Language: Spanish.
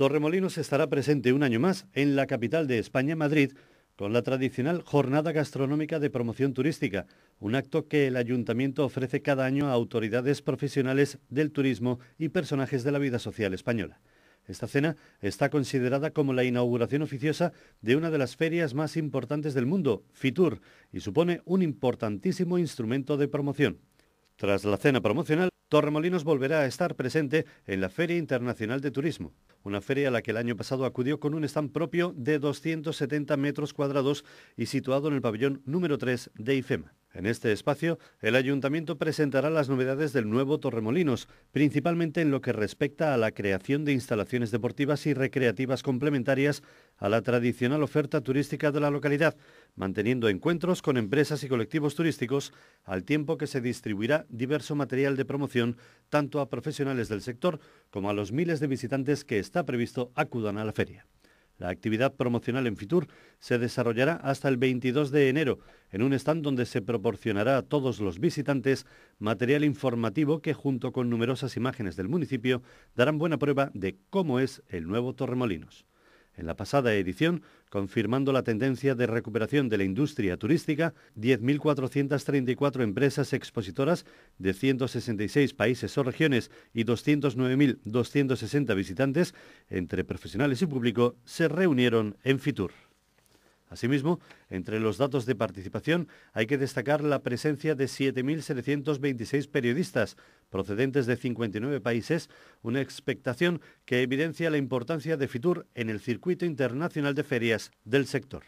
Torremolinos estará presente un año más en la capital de España, Madrid, con la tradicional Jornada Gastronómica de Promoción Turística, un acto que el ayuntamiento ofrece cada año a autoridades profesionales del turismo y personajes de la vida social española. Esta cena está considerada como la inauguración oficiosa de una de las ferias más importantes del mundo, FITUR, y supone un importantísimo instrumento de promoción. Tras la cena promocional, Torremolinos volverá a estar presente en la Feria Internacional de Turismo, una feria a la que el año pasado acudió con un stand propio de 270 metros cuadrados y situado en el pabellón número 3 de IFEMA. En este espacio, el ayuntamiento presentará las novedades del nuevo Torremolinos, principalmente en lo que respecta a la creación de instalaciones deportivas y recreativas complementarias a la tradicional oferta turística de la localidad, manteniendo encuentros con empresas y colectivos turísticos, al tiempo que se distribuirá diverso material de promoción tanto a profesionales del sector como a los miles de visitantes que está previsto acudan a la feria. La actividad promocional en Fitur se desarrollará hasta el 22 de enero en un stand donde se proporcionará a todos los visitantes material informativo que junto con numerosas imágenes del municipio darán buena prueba de cómo es el nuevo Torremolinos en la pasada edición, confirmando la tendencia de recuperación de la industria turística, 10.434 empresas expositoras de 166 países o regiones y 209.260 visitantes, entre profesionales y público, se reunieron en Fitur. Asimismo, entre los datos de participación hay que destacar la presencia de 7.726 periodistas procedentes de 59 países, una expectación que evidencia la importancia de Fitur en el circuito internacional de ferias del sector.